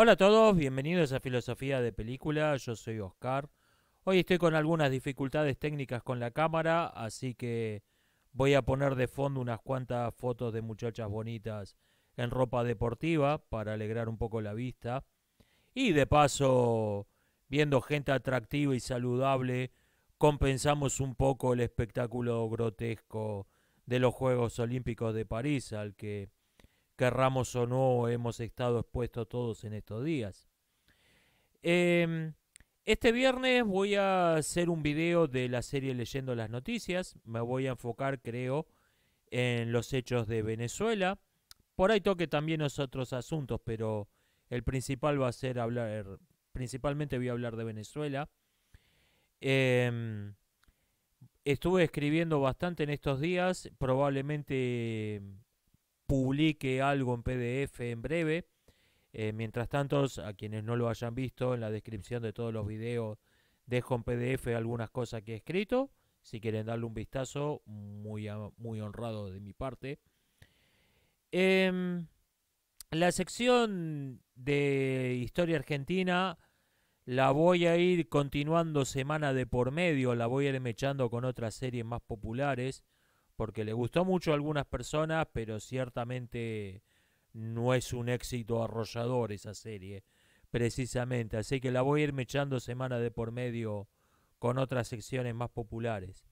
Hola a todos, bienvenidos a Filosofía de Película, yo soy Oscar. Hoy estoy con algunas dificultades técnicas con la cámara, así que voy a poner de fondo unas cuantas fotos de muchachas bonitas en ropa deportiva para alegrar un poco la vista. Y de paso, viendo gente atractiva y saludable, compensamos un poco el espectáculo grotesco de los Juegos Olímpicos de París, al que querramos o no, hemos estado expuestos todos en estos días. Em, este viernes voy a hacer un video de la serie Leyendo las Noticias. Me voy a enfocar, creo, en los hechos de Venezuela. Por ahí toque también los otros asuntos, pero el principal va a ser hablar, principalmente voy a hablar de Venezuela. Em, estuve escribiendo bastante en estos días, probablemente publique algo en PDF en breve. Eh, mientras tanto, a quienes no lo hayan visto, en la descripción de todos los videos dejo en PDF algunas cosas que he escrito. Si quieren darle un vistazo, muy, muy honrado de mi parte. Em, la sección de historia argentina la voy a ir continuando semana de por medio, la voy a ir mechando con otras series más populares porque le gustó mucho a algunas personas, pero ciertamente no es un éxito arrollador esa serie, precisamente. Así que la voy a ir echando semana de por medio con otras secciones más populares.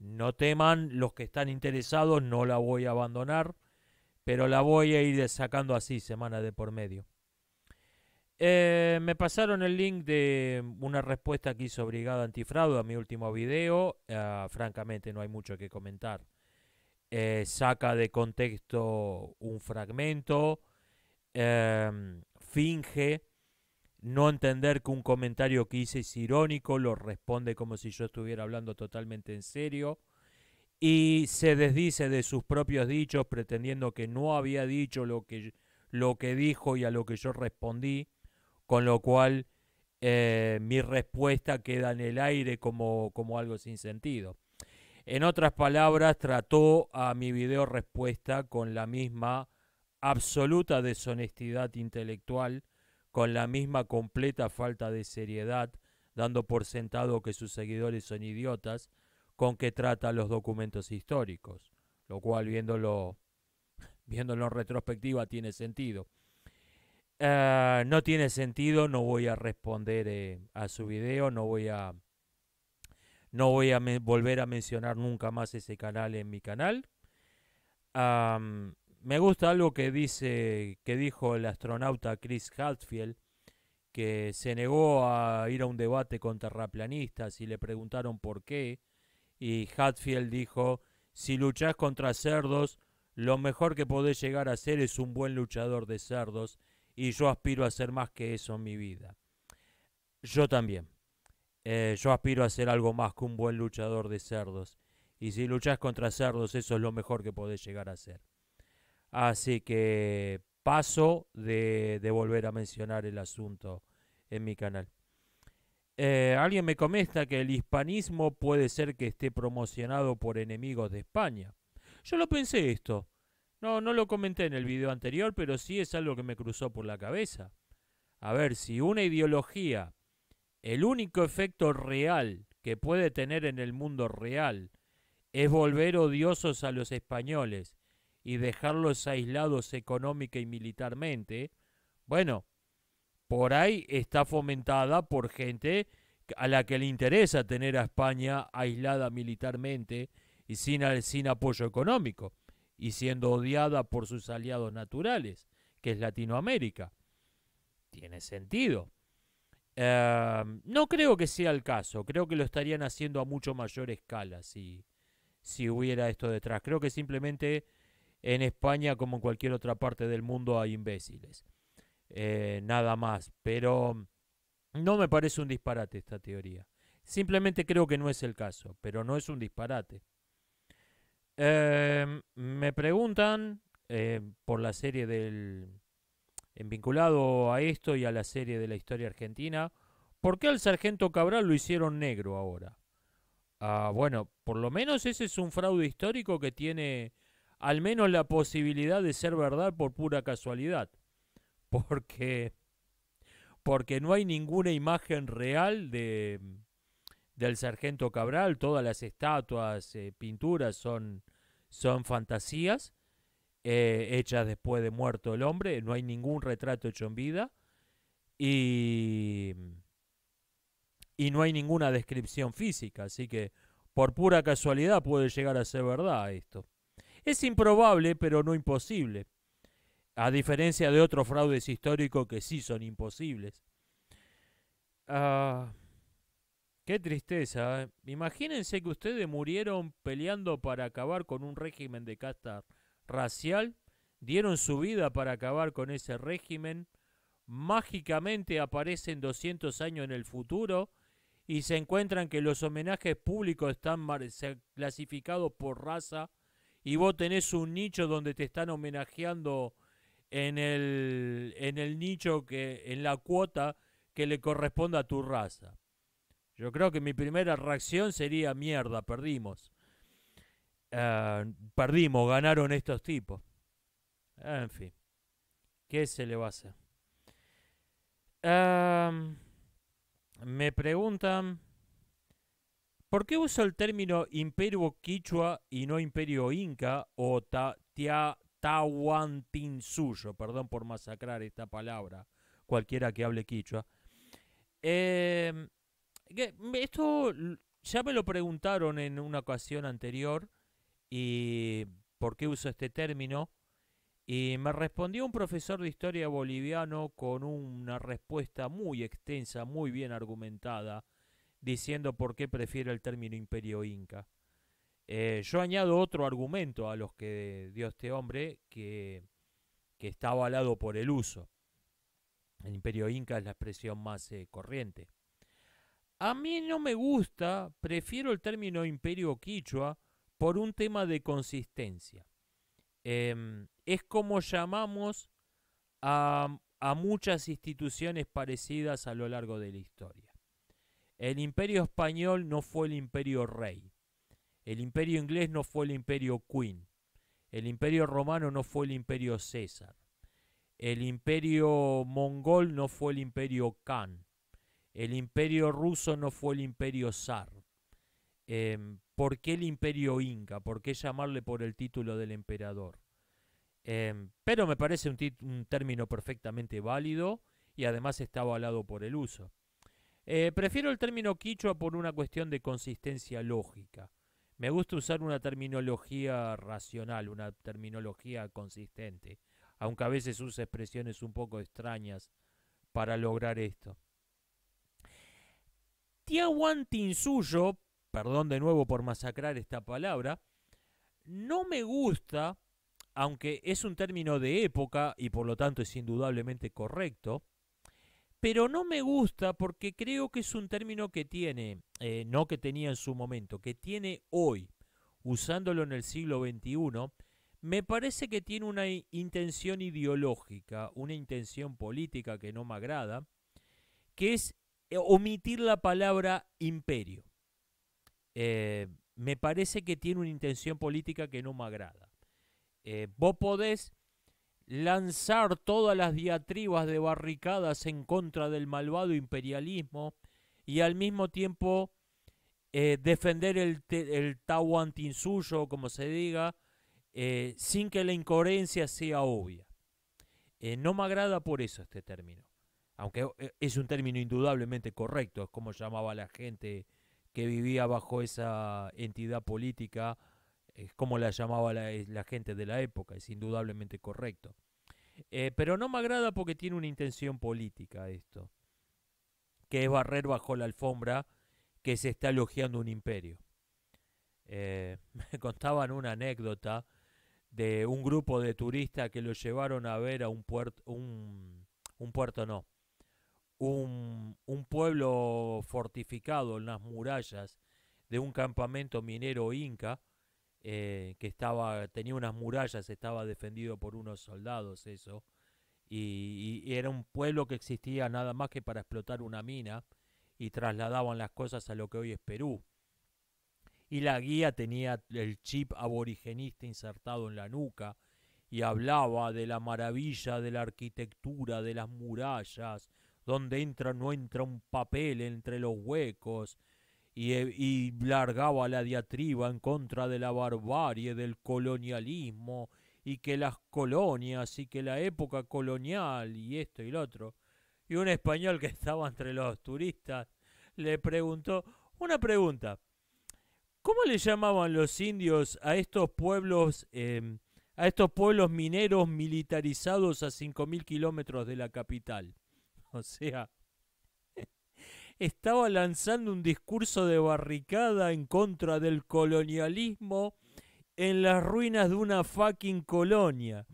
No teman, los que están interesados no la voy a abandonar, pero la voy a ir sacando así semana de por medio. Eh, me pasaron el link de una respuesta que hizo Brigada Antifraude a mi último video. Ah, francamente no hay mucho que comentar. Eh, saca de contexto un fragmento, em, finge no entender que un comentario que hice es irónico, lo responde como si yo estuviera hablando totalmente en serio, y se desdice de sus propios dichos pretendiendo que no había dicho lo que, lo que dijo y a lo que yo respondí, con lo cual eh, mi respuesta queda en el aire como algo sin sentido. En otras palabras, trató a mi video respuesta con la misma absoluta deshonestidad intelectual, con la misma completa falta de seriedad, dando por sentado que sus seguidores son idiotas, con que trata los documentos históricos, lo cual viéndolo, viéndolo en retrospectiva tiene sentido. Eh, no tiene sentido, no voy a responder eh, a su video, no voy a no voy a volver a mencionar nunca más ese canal en mi canal. me gusta algo que, dice, que dijo el astronauta Chris Hadfield, que se negó a ir a un debate con terraplanistas y le preguntaron por qué. Y Hadfield dijo, si luchás contra cerdos, lo mejor que podés llegar a ser es un buen luchador de cerdos y yo aspiro a ser más que eso en mi vida. Yo también. Eh, yo aspiro a ser algo más que un buen luchador de cerdos. Y si luchas contra cerdos, eso es lo mejor que podés llegar a ser. Así que paso de, volver a mencionar el asunto en mi canal. Eh, alguien me comenta que el hispanismo puede ser que esté promocionado por enemigos de España. Yo lo pensé esto. No, no lo comenté en el video anterior, pero sí es algo que me cruzó por la cabeza. A ver, si una ideología el único efecto real que puede tener en el mundo real es volver odiosos a los españoles y dejarlos aislados económica y militarmente, bueno, por ahí está fomentada por gente a la que le interesa tener a España aislada militarmente y sin, sin apoyo económico, y siendo odiada por sus aliados naturales, que es Latinoamérica. Tiene sentido. Em, no creo que sea el caso, creo que lo estarían haciendo a mucho mayor escala si, hubiera esto detrás. Creo que simplemente en España, como en cualquier otra parte del mundo, hay imbéciles. Eh, nada más, pero mm, no me parece un disparate esta teoría. Simplemente creo que no es el caso, pero no es un disparate. Em, me preguntan eh, por la serie del, vinculado a esto y a la serie de la historia argentina, ¿por qué al sargento Cabral lo hicieron negro ahora? Ah, bueno, por lo menos ese es un fraude histórico que tiene al menos la posibilidad de ser verdad por pura casualidad. Porque porque no hay ninguna imagen real de del sargento Cabral, todas las estatuas, eh, pinturas son son fantasías eh, hechas después de muerto el hombre, no hay ningún retrato hecho en vida y, no hay ninguna descripción física, así que por pura casualidad puede llegar a ser verdad esto. Es improbable, pero no imposible, a diferencia de otros fraudes históricos que sí son imposibles. Ah, qué tristeza. ¿eh? Imagínense que ustedes murieron peleando para acabar con un régimen de casta racial, dieron su vida para acabar con ese régimen, mágicamente aparecen 200 años en el futuro y se encuentran que los homenajes públicos están clasificados por raza y vos tenés un nicho donde te están homenajeando en el, en el nicho que, en la cuota que le corresponde a tu raza. Yo creo que mi primera reacción sería mierda, perdimos. Eh, perdimos, ganaron estos tipos. En fin, ¿qué se le va a hacer? Em, me preguntan, ¿por qué uso el término imperio quichua y no imperio inca o ta, tahuantinsuyo? Perdón por masacrar esta palabra, cualquiera que hable quichua. Em, esto ya me lo preguntaron en una ocasión anterior y por qué uso este término. Y me respondió un profesor de historia boliviano con una respuesta muy extensa, muy bien argumentada, diciendo por qué prefiero el término imperio inca. Eh, yo añado otro argumento a los que dio este hombre que, está avalado por el uso. El imperio inca es la expresión más eh, corriente. A mí no me gusta, prefiero el término imperio quichua por un tema de consistencia. Em, es como llamamos a, a muchas instituciones parecidas a lo largo de la historia. El imperio español no fue el imperio rey. El imperio inglés no fue el imperio queen. El imperio romano no fue el imperio César. El imperio mongol no fue el imperio Khan. El imperio ruso no fue el imperio zar. Em, ¿Por qué el imperio inca? ¿Por qué llamarle por el título del emperador? Em, pero me parece un, término perfectamente válido y además está avalado por el uso. Eh, prefiero el término quichua por una cuestión de consistencia lógica. Me gusta usar una terminología racional, una terminología consistente, aunque a veces usa expresiones un poco extrañas para lograr esto. Suyo perdón de nuevo por masacrar esta palabra, no me gusta, aunque es un término de época y por lo tanto es indudablemente correcto, pero no me gusta porque creo que es un término que tiene, eh, no que tenía en su momento, que tiene hoy, usándolo en el siglo XXI, me parece que tiene una intención ideológica, una intención política que no me agrada, que es eh, omitir la palabra imperio. Eh, me parece que tiene una intención política que no me agrada. Eh, vos podés lanzar todas las diatribas de barricadas en contra del malvado imperialismo y al mismo tiempo eh, defender el, el suyo, como se diga, sin que la incoherencia sea obvia. no me agrada por eso este término, aunque es un término indudablemente correcto, es como llamaba la gente que vivía bajo esa entidad política, es como la llamaba la, eh, gente de la época, es indudablemente correcto. Eh, pero no me agrada porque tiene una intención política esto, que es barrer bajo la alfombra que se está elogiando un imperio. Eh, me contaban una anécdota de un grupo de turistas que lo llevaron a ver a un puerto, un puerto no, un, pueblo fortificado en las murallas de un campamento minero inca eh, que estaba tenía unas murallas estaba defendido por unos soldados eso y, y, era un pueblo que existía nada más que para explotar una mina y trasladaban las cosas a lo que hoy es Perú y la guía tenía el chip aborigenista insertado en la nuca y hablaba de la maravilla de la arquitectura de las murallas donde entra o no entra un papel entre los huecos, eh, y, largaba la diatriba en contra de la barbarie, del colonialismo, y que las colonias, y que la época colonial, y esto y lo otro. Y un español que estaba entre los turistas le preguntó una pregunta. ¿Cómo le llamaban los indios a estos pueblos, em, a estos pueblos mineros militarizados a 5.000 kilómetros de la capital? O sea, estaba lanzando un discurso de barricada en contra del colonialismo en las ruinas de una fucking colonia.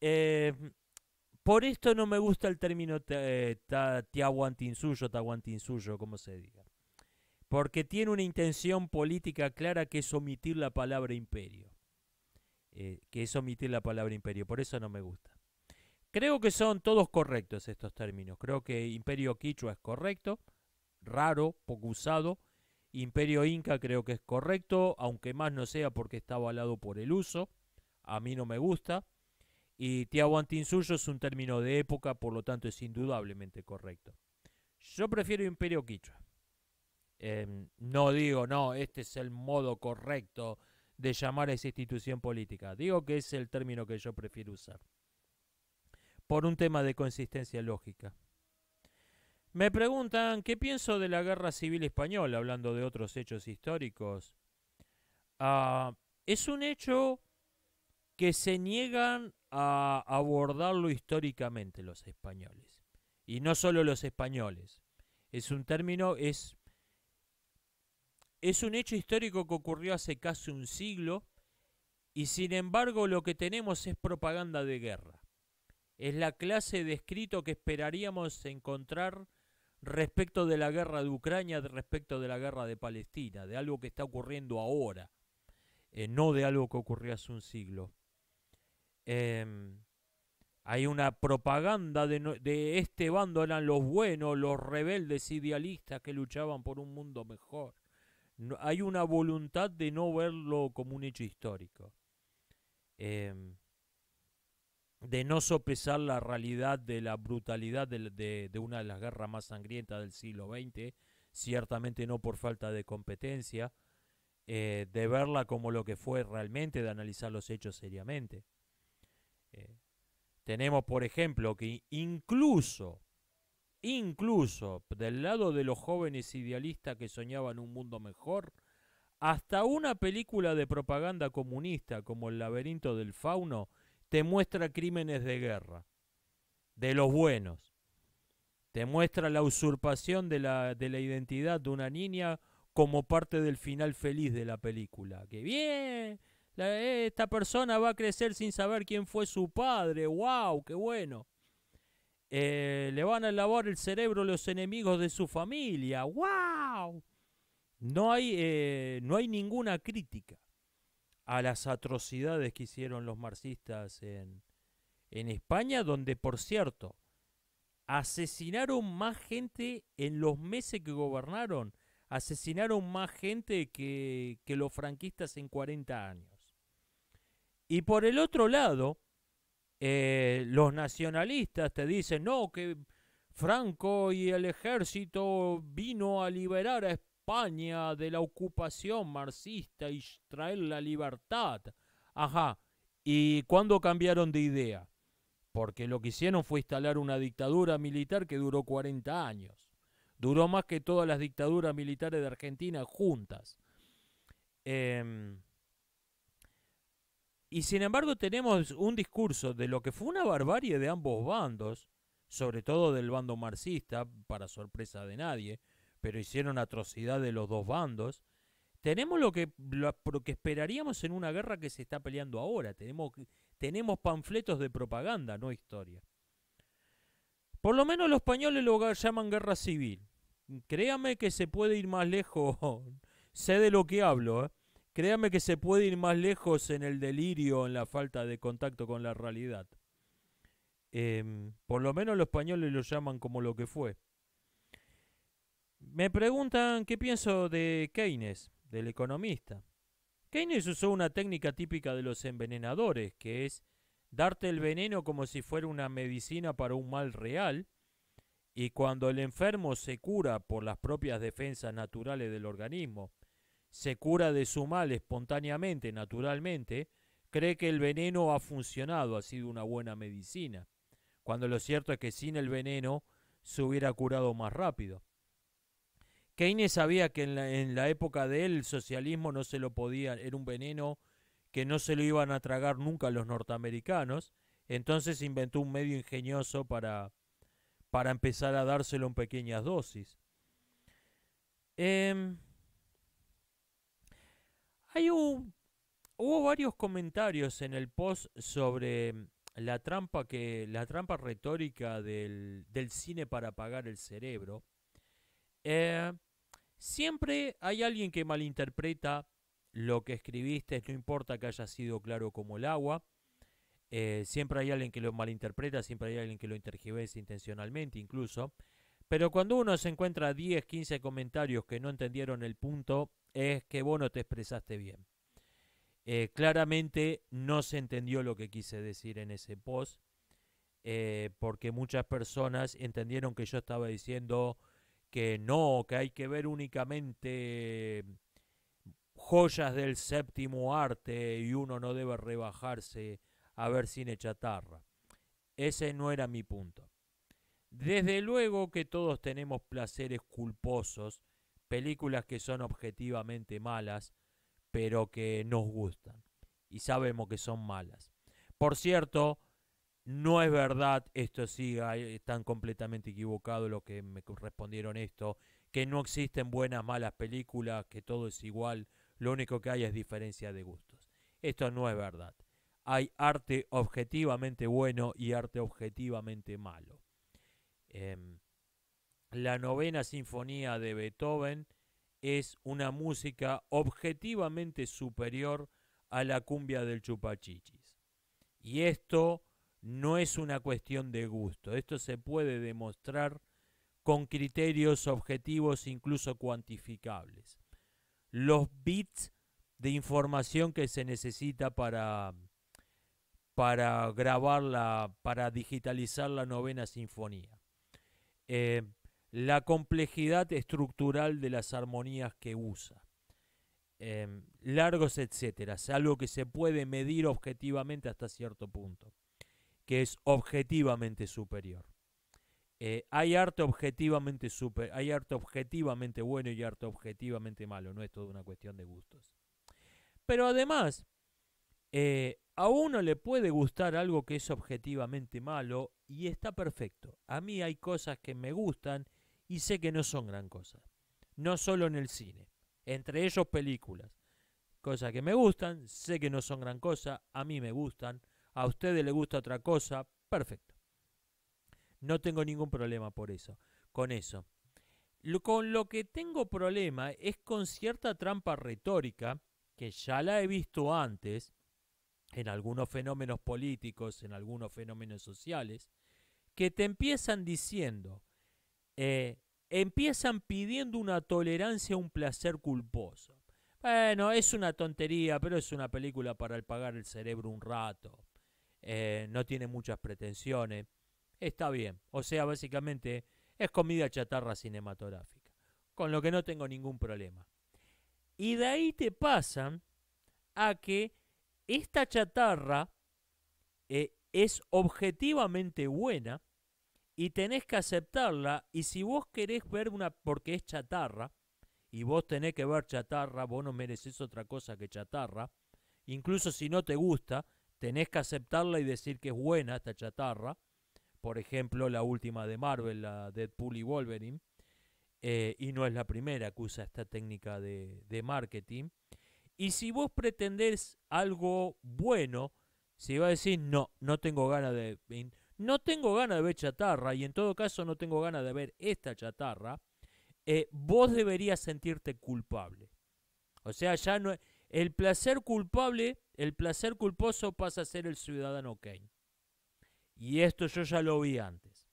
Eh, por esto no me gusta el término tiahuantinsuyo, eh, suyo, como se diga. Porque tiene una intención política clara que es omitir la palabra imperio. Eh, que es omitir la palabra imperio. Por eso no me gusta. Creo que son todos correctos estos términos. Creo que imperio quichua es correcto, raro, poco usado. Imperio inca creo que es correcto, aunque más no sea porque está avalado por el uso. A mí no me gusta. Y Tiahuantinsuyo es un término de época, por lo tanto es indudablemente correcto. Yo prefiero imperio quichua. Em, no digo, no, este es el modo correcto de llamar a esa institución política. Digo que es el término que yo prefiero usar por un tema de consistencia lógica. Me preguntan qué pienso de la Guerra Civil Española, hablando de otros hechos históricos. Ah, es un hecho que se niegan a abordarlo históricamente los españoles. Y no solo los españoles. Es un término, es, es un hecho histórico que ocurrió hace casi un siglo y sin embargo lo que tenemos es propaganda de guerra es la clase de escrito que esperaríamos encontrar respecto de la guerra de Ucrania, respecto de la guerra de Palestina, de algo que está ocurriendo ahora, eh, no de algo que ocurrió hace un siglo. Em, hay una propaganda de, este bando, eran los buenos, los rebeldes idealistas que luchaban por un mundo mejor. hay una voluntad de no verlo como un hecho histórico. Em, de no sopesar la realidad de la brutalidad de, una de las guerras más sangrientas del siglo XX, ciertamente no por falta de competencia, eh, de verla como lo que fue realmente, de analizar los hechos seriamente. Eh, tenemos, por ejemplo, que incluso, incluso del lado de los jóvenes idealistas que soñaban un mundo mejor, hasta una película de propaganda comunista como El laberinto del fauno, te muestra crímenes de guerra, de los buenos. Te muestra la usurpación de la, identidad de una niña como parte del final feliz de la película. ¡Qué bien, esta persona va a crecer sin saber quién fue su padre. ¡Wow! ¡Qué bueno! Eh, le van a lavar el cerebro los enemigos de su familia. ¡Wow! No hay, eh, no hay ninguna crítica a las atrocidades que hicieron los marxistas en, en España, donde, por cierto, asesinaron más gente en los meses que gobernaron, asesinaron más gente que, los franquistas en 40 años. Y por el otro lado, eh, los nacionalistas te dicen, no, que Franco y el ejército vino a liberar a España de la ocupación marxista y traer la libertad. Ajá, ¿y cuándo cambiaron de idea? Porque lo que hicieron fue instalar una dictadura militar que duró 40 años. Duró más que todas las dictaduras militares de Argentina juntas. Em, y sin embargo tenemos un discurso de lo que fue una barbarie de ambos bandos, sobre todo del bando marxista, para sorpresa de nadie, pero hicieron atrocidad de los dos bandos. Tenemos lo que, lo, esperaríamos en una guerra que se está peleando ahora. Tenemos, tenemos panfletos de propaganda, no historia. Por lo menos los españoles lo llaman guerra civil. Créame que se puede ir más lejos. sé de lo que hablo. ¿eh? Créame que se puede ir más lejos en el delirio, en la falta de contacto con la realidad. Em, por lo menos los españoles lo llaman como lo que fue. Me preguntan qué pienso de Keynes, del economista. Keynes usó una técnica típica de los envenenadores, que es darte el veneno como si fuera una medicina para un mal real, y cuando el enfermo se cura por las propias defensas naturales del organismo, se cura de su mal espontáneamente, naturalmente, cree que el veneno ha funcionado, ha sido una buena medicina, cuando lo cierto es que sin el veneno se hubiera curado más rápido. Keynes sabía que en la, época de él el socialismo no se lo podía, era un veneno que no se lo iban a tragar nunca los norteamericanos, entonces inventó un medio ingenioso para, para empezar a dárselo en pequeñas dosis. Em, hay un, hubo varios comentarios en el post sobre la trampa, que, la trampa retórica del, cine para apagar el cerebro. Eh, Siempre hay alguien que malinterpreta lo que escribiste, no importa que haya sido claro como el agua. Eh, siempre hay alguien que lo malinterpreta, siempre hay alguien que lo intergiversa intencionalmente incluso. Pero cuando uno se encuentra 10, 15 comentarios que no entendieron el punto, es que vos no te expresaste bien. Eh, claramente no se entendió lo que quise decir en ese post, eh, porque muchas personas entendieron que yo estaba diciendo que no, que hay que ver únicamente mm, joyas del séptimo arte y uno no debe rebajarse a ver cine chatarra. Ese no era mi punto. Desde luego que todos tenemos placeres culposos, películas que son objetivamente malas, pero que nos gustan y sabemos que son malas. Por cierto, no es verdad esto, sí, están completamente equivocados lo que me respondieron esto, que no existen buenas, malas películas, que todo es igual, lo único que hay es diferencia de gustos. Esto no es verdad. Hay arte objetivamente bueno y arte objetivamente malo. Em, la novena sinfonía de Beethoven es una música objetivamente superior a la cumbia del chupachichis. Y esto no es una cuestión de gusto. Esto se puede demostrar con criterios objetivos incluso cuantificables. Los bits de información que se necesita para, grabar la, para digitalizar la novena sinfonía. Eh, la complejidad estructural de las armonías que usa. Eh, largos, etcétera. Es algo que se puede medir objetivamente hasta cierto punto que es objetivamente superior. Eh, hay arte objetivamente super, hay arte objetivamente bueno y arte objetivamente malo, no es toda una cuestión de gustos. Pero además, eh, a uno le puede gustar algo que es objetivamente malo y está perfecto. A mí hay cosas que me gustan y sé que no son gran cosa. No solo en el cine, entre ellos películas. Cosas que me gustan, sé que no son gran cosa, a mí me gustan, a ustedes les gusta otra cosa, perfecto. No tengo ningún problema por eso, con eso. con lo que tengo problema es con cierta trampa retórica, que ya la he visto antes, en algunos fenómenos políticos, en algunos fenómenos sociales, que te empiezan diciendo, eh, empiezan pidiendo una tolerancia a un placer culposo. Bueno, es una tontería, pero es una película para el pagar el cerebro un rato. Eh, no tiene muchas pretensiones. Está bien. O sea, básicamente es comida chatarra cinematográfica. Con lo que no tengo ningún problema. Y de ahí te pasan a que esta chatarra eh, es objetivamente buena y tenés que aceptarla. Y si vos querés ver una porque es chatarra, y vos tenés que ver chatarra, vos no mereces otra cosa que chatarra, incluso si no te gusta, tenés que aceptarla y decir que es buena esta chatarra. Por ejemplo, la última de Marvel, la Deadpool y Wolverine. Eh, y no es la primera que usa esta técnica de, marketing. Y si vos pretendés algo bueno, si vas a decir, no, no tengo ganas de... No tengo ganas de ver chatarra y en todo caso no tengo ganas de ver esta chatarra, eh, vos deberías sentirte culpable. O sea, ya no... El placer culpable el placer culposo pasa a ser el ciudadano Kane. Y esto yo ya lo vi antes.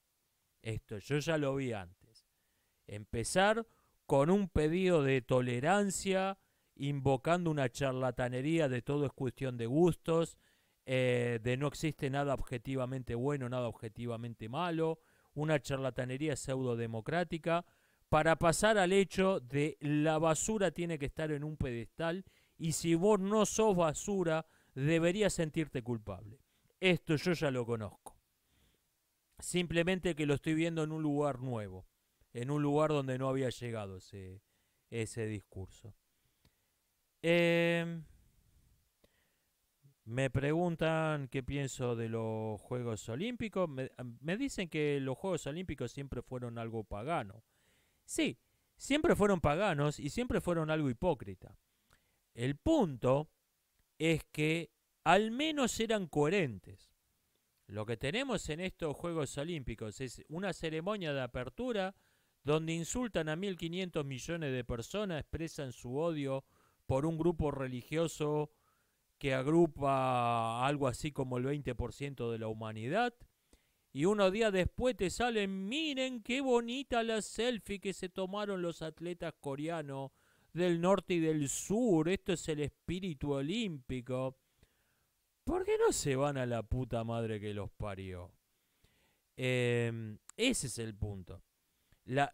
Esto yo ya lo vi antes. Empezar con un pedido de tolerancia, invocando una charlatanería de todo es cuestión de gustos, eh, de no existe nada objetivamente bueno, nada objetivamente malo, una charlatanería pseudo democrática, para pasar al hecho de la basura tiene que estar en un pedestal y si vos no sos basura, deberías sentirte culpable. Esto yo ya lo conozco. Simplemente que lo estoy viendo en un lugar nuevo, en un lugar donde no había llegado ese, ese discurso. Em, me preguntan qué pienso de los Juegos Olímpicos. Me, me, dicen que los Juegos Olímpicos siempre fueron algo pagano. Sí, siempre fueron paganos y siempre fueron algo hipócrita. El punto es que al menos eran coherentes. Lo que tenemos en estos Juegos Olímpicos es una ceremonia de apertura donde insultan a 1.500 millones de personas, expresan su odio por un grupo religioso que agrupa algo así como el 20% de la humanidad. Y unos días después te salen, miren qué bonita la selfie que se tomaron los atletas coreanos del norte y del sur, esto es el espíritu olímpico. ¿Por qué no se van a la puta madre que los parió? Em, ese es el punto. La,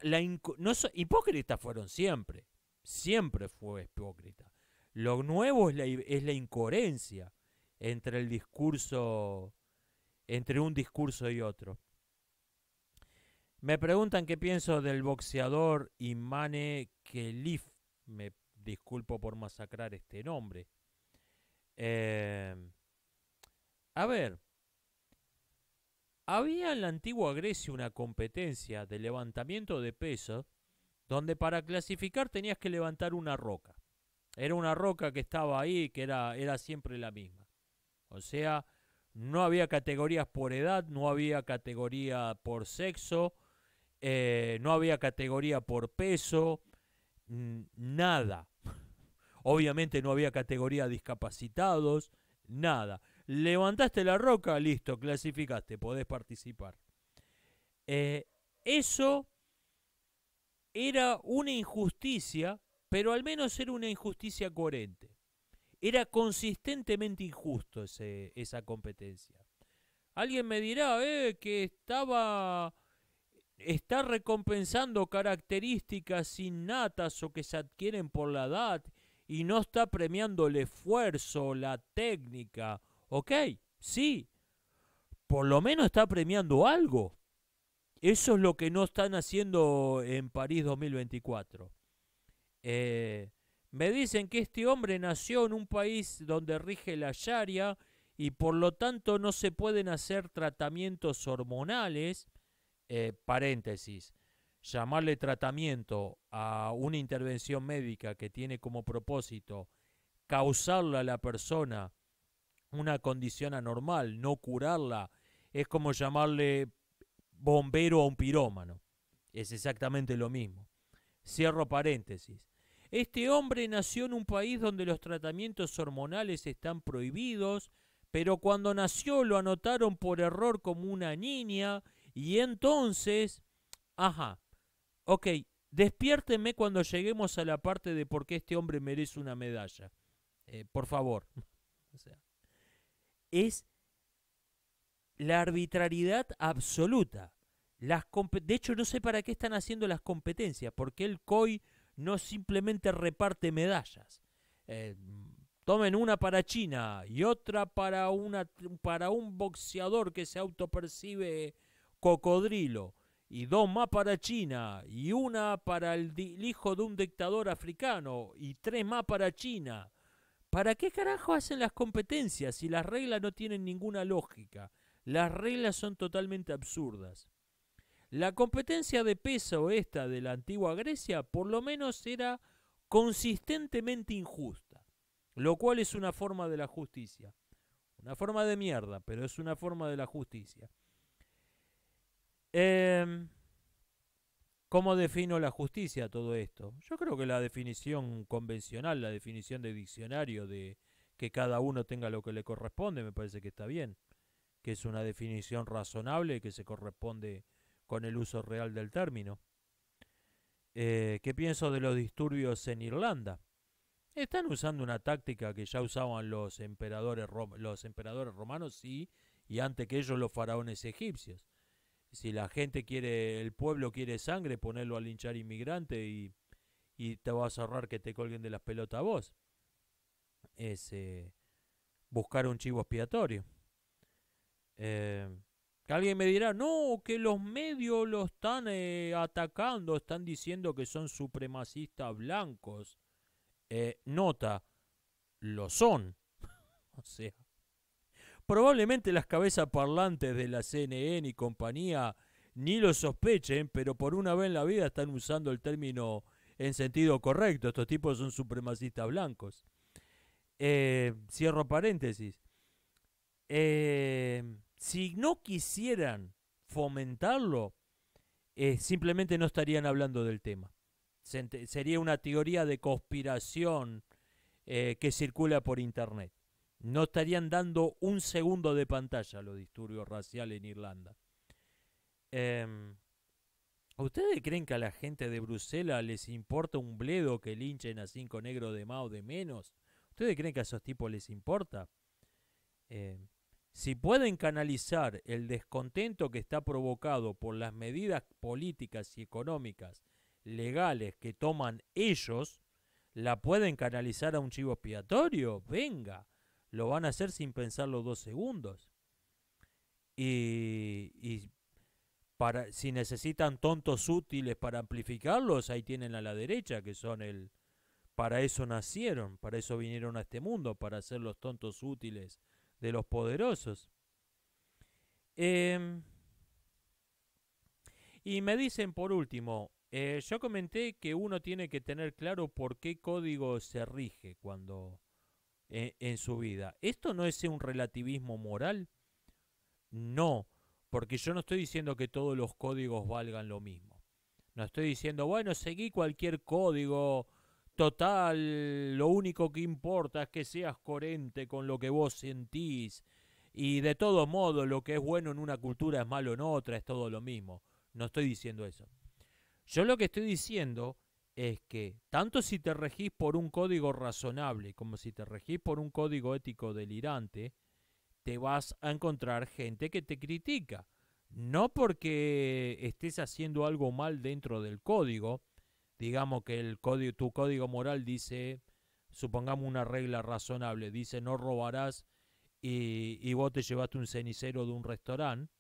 hipócritas fueron siempre. Siempre fue hipócrita. Lo nuevo es la, es la incoherencia entre el discurso, entre un discurso y otro. Me preguntan qué pienso del boxeador Imane Kelif, me disculpo por masacrar este nombre. Em, a ver, había en la antigua Grecia una competencia de levantamiento de peso donde para clasificar tenías que levantar una roca. Era una roca que estaba ahí, que era, era siempre la misma. O sea, no había categorías por edad, no había categoría por sexo, eh, no había categoría por peso, nada. Obviamente no había categoría discapacitados, nada. Levantaste la roca, listo, clasificaste, podés participar. Eh, eso era una injusticia, pero al menos era una injusticia coherente. Era consistentemente injusto esa competencia. Alguien me dirá eh, que estaba está recompensando características innatas o que se adquieren por la edad y no está premiando el esfuerzo, la técnica. Ok, sí, por lo menos está premiando algo. Eso es lo que no están haciendo en París 2024. Eh, me dicen que este hombre nació en un país donde rige la Sharia y por lo tanto no se pueden hacer tratamientos hormonales eh, paréntesis, llamarle tratamiento a una intervención médica que tiene como propósito causarle a la persona una condición anormal, no curarla, es como llamarle bombero a un pirómano. Es exactamente lo mismo. Cierro paréntesis. Este hombre nació en un país donde los tratamientos hormonales están prohibidos, pero cuando nació lo anotaron por error como una niña y entonces, ajá, ok, despiérteme cuando lleguemos a la parte de por qué este hombre merece una medalla. Eh, por favor. es la arbitrariedad absoluta. Las de hecho, no sé para qué están haciendo las competencias, porque el COI no simplemente reparte medallas. Eh, tomen una para China y otra para, una, para un boxeador que se autopercibe Cocodrilo y dos más para China y una para el, hijo de un dictador africano y tres más para China. ¿Para qué carajo hacen las competencias si las reglas no tienen ninguna lógica? Las reglas son totalmente absurdas. La competencia de peso esta de la antigua Grecia por lo menos era consistentemente injusta, lo cual es una forma de la justicia. Una forma de mierda, pero es una forma de la justicia. Em, ¿Cómo defino la justicia todo esto? Yo creo que la definición convencional, la definición de diccionario de que cada uno tenga lo que le corresponde, me parece que está bien, que es una definición razonable que se corresponde con el uso real del término. Eh, ¿Qué pienso de los disturbios en Irlanda? Están usando una táctica que ya usaban los emperadores, los emperadores romanos sí, y antes que ellos los faraones egipcios si la gente quiere, el pueblo quiere sangre, ponerlo a linchar inmigrante y, y te vas a ahorrar que te colguen de las pelotas a vos. Es eh, buscar un chivo expiatorio. Eh, alguien me dirá, no, que los medios lo están eh, atacando, están diciendo que son supremacistas blancos. Eh, nota, lo son. o sea, Probablemente las cabezas parlantes de la CNN y compañía ni lo sospechen, pero por una vez en la vida están usando el término en sentido correcto. Estos tipos son supremacistas blancos. Eh, cierro paréntesis. Eh, si no quisieran fomentarlo, eh, simplemente no estarían hablando del tema. Sería una teoría de conspiración que circula por Internet. No estarían dando un segundo de pantalla a los disturbios raciales en Irlanda. Em, ¿Ustedes creen que a la gente de Bruselas les importa un bledo que linchen a cinco negros de más o de menos? ¿Ustedes creen que a esos tipos les importa? Em, si pueden canalizar el descontento que está provocado por las medidas políticas y económicas legales que toman ellos, la pueden canalizar a un chivo expiatorio, venga lo van a hacer sin pensar los dos segundos. Y, para, si necesitan tontos útiles para amplificarlos, ahí tienen a la derecha, que son el... Para eso nacieron, para eso vinieron a este mundo, para ser los tontos útiles de los poderosos. Em, y me dicen por último, eh, yo comenté que uno tiene que tener claro por qué código se rige cuando, eh, en, su vida. ¿Esto no es un relativismo moral? No, porque yo no estoy diciendo que todos los códigos valgan lo mismo. No estoy diciendo, bueno, seguí cualquier código total, lo único que importa es que seas coherente con lo que vos sentís y de todo modo lo que es bueno en una cultura es malo en otra, es todo lo mismo. No estoy diciendo eso. Yo lo que estoy diciendo es que tanto si te regís por un código razonable como si te regís por un código ético delirante, te vas a encontrar gente que te critica. No porque estés haciendo algo mal dentro del código, digamos que el código, tu código moral dice, supongamos una regla razonable, dice no robarás y, y vos te llevaste un cenicero de un restaurante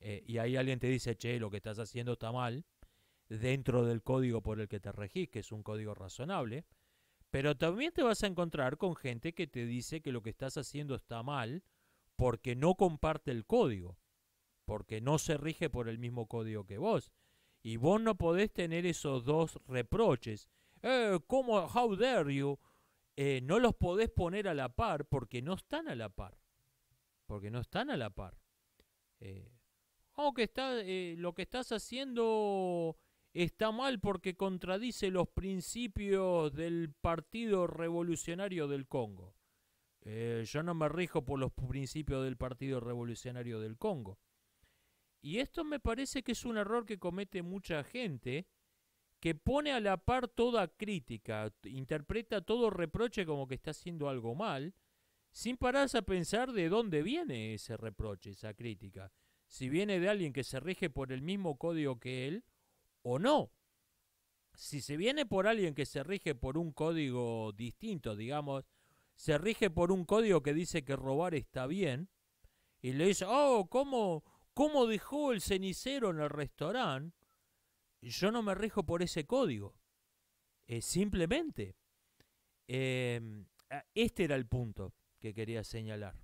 eh, y ahí alguien te dice, che, lo que estás haciendo está mal dentro del código por el que te regís, que es un código razonable, pero también te vas a encontrar con gente que te dice que lo que estás haciendo está mal porque no comparte el código, porque no se rige por el mismo código que vos. Y vos no podés tener esos dos reproches. Eh, ¿Cómo? ¿How dare you? Eh, no los podés poner a la par porque no están a la par. Porque no están a la par. Eh, oh, que está, eh, lo que estás haciendo está mal porque contradice los principios del Partido Revolucionario del Congo. Eh, yo no me rijo por los principios del Partido Revolucionario del Congo. Y esto me parece que es un error que comete mucha gente que pone a la par toda crítica, interpreta todo reproche como que está haciendo algo mal, sin pararse a pensar de dónde viene ese reproche, esa crítica. Si viene de alguien que se rige por el mismo código que él, o no. Si se viene por alguien que se rige por un código distinto, digamos, se rige por un código que dice que robar está bien, y le dice, oh, ¿cómo, cómo dejó el cenicero en el restaurante? Yo no me rijo por ese código. Eh, simplemente, em, ah, este era el punto que quería señalar.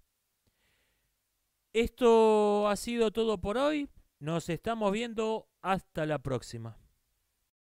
Esto ha sido todo por hoy. Nos estamos viendo hasta la próxima.